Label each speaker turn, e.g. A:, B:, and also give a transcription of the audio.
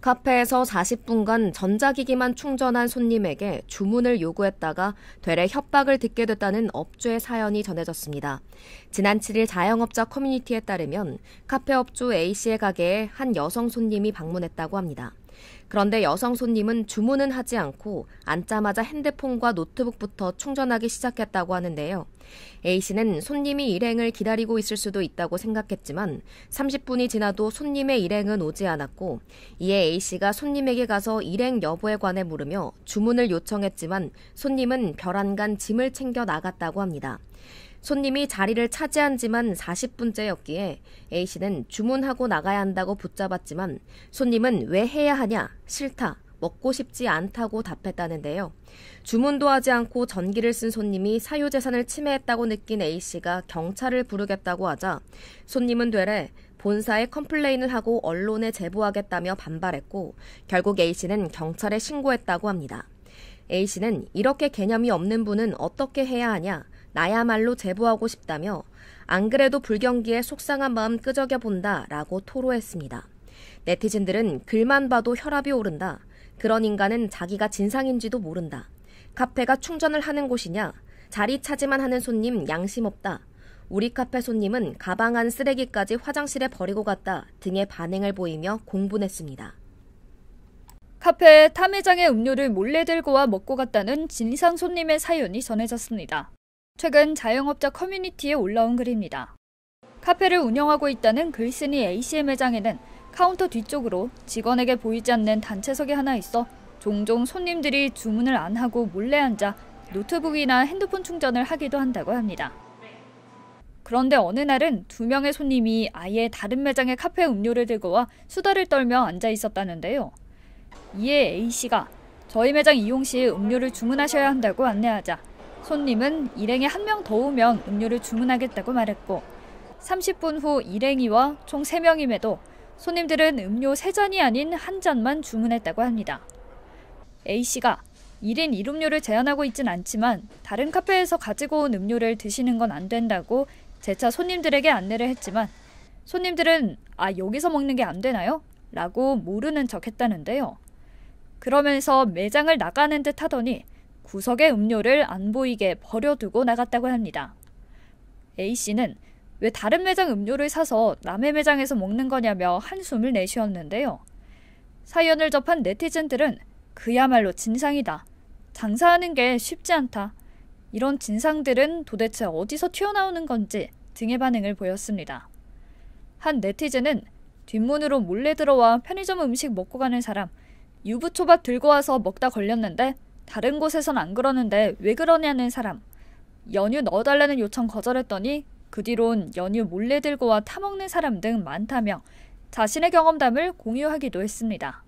A: 카페에서 40분간 전자기기만 충전한 손님에게 주문을 요구했다가 되레 협박을 듣게 됐다는 업주의 사연이 전해졌습니다. 지난 7일 자영업자 커뮤니티에 따르면 카페 업주 A씨의 가게에 한 여성 손님이 방문했다고 합니다. 그런데 여성 손님은 주문은 하지 않고 앉자마자 핸드폰과 노트북부터 충전하기 시작했다고 하는데요. A씨는 손님이 일행을 기다리고 있을 수도 있다고 생각했지만 30분이 지나도 손님의 일행은 오지 않았고 이에 A씨가 손님에게 가서 일행 여부에 관해 물으며 주문을 요청했지만 손님은 별안간 짐을 챙겨 나갔다고 합니다. 손님이 자리를 차지한 지만 40분째였기에 A씨는 주문하고 나가야 한다고 붙잡았지만 손님은 왜 해야 하냐, 싫다, 먹고 싶지 않다고 답했다는데요. 주문도 하지 않고 전기를 쓴 손님이 사유재산을 침해했다고 느낀 A씨가 경찰을 부르겠다고 하자 손님은 되레 본사에 컴플레인을 하고 언론에 제보하겠다며 반발했고 결국 A씨는 경찰에 신고했다고 합니다. A씨는 이렇게 개념이 없는 분은 어떻게 해야 하냐, 나야말로 제보하고 싶다며 안 그래도 불경기에 속상한 마음 끄적여 본다 라고 토로했습니다. 네티즌들은 글만 봐도 혈압이 오른다. 그런 인간은 자기가 진상인지도 모른다. 카페가 충전을 하는 곳이냐? 자리 차지만 하는 손님 양심 없다. 우리 카페 손님은 가방 안 쓰레기까지 화장실에 버리고 갔다 등의 반응을 보이며 공분했습니다.
B: 카페에 탐의장의 음료를 몰래 들고 와 먹고 갔다는 진상 손님의 사연이 전해졌습니다. 최근 자영업자 커뮤니티에 올라온 글입니다. 카페를 운영하고 있다는 글쓴이 A씨의 매장에는 카운터 뒤쪽으로 직원에게 보이지 않는 단체석이 하나 있어 종종 손님들이 주문을 안 하고 몰래 앉아 노트북이나 핸드폰 충전을 하기도 한다고 합니다. 그런데 어느 날은 두 명의 손님이 아예 다른 매장의 카페 음료를 들고 와 수다를 떨며 앉아 있었다는데요. 이에 A씨가 저희 매장 이용 시 음료를 주문하셔야 한다고 안내하자 손님은 일행이 한명 더 오면 음료를 주문하겠다고 말했고 30분 후 일행이와 총 3명임에도 손님들은 음료 3잔이 아닌 한 잔만 주문했다고 합니다. A씨가 1인 1음료를 제한하고 있진 않지만 다른 카페에서 가지고 온 음료를 드시는 건 안 된다고 재차 손님들에게 안내를 했지만 손님들은 아 여기서 먹는 게 안 되나요? 라고 모르는 척 했다는데요. 그러면서 매장을 나가는 듯 하더니 구석에 음료를 안 보이게 버려두고 나갔다고 합니다. A씨는 왜 다른 매장 음료를 사서 남의 매장에서 먹는 거냐며 한숨을 내쉬었는데요. 사연을 접한 네티즌들은 그야말로 진상이다. 장사하는 게 쉽지 않다. 이런 진상들은 도대체 어디서 튀어나오는 건지 등의 반응을 보였습니다. 한 네티즌은 뒷문으로 몰래 들어와 편의점 음식 먹고 가는 사람, 유부초밥 들고 와서 먹다 걸렸는데 다른 곳에선 안 그러는데 왜 그러냐는 사람. 연유 넣어달라는 요청 거절했더니 그 뒤론 연유 몰래 들고 와 타먹는 사람 등 많다며 자신의 경험담을 공유하기도 했습니다.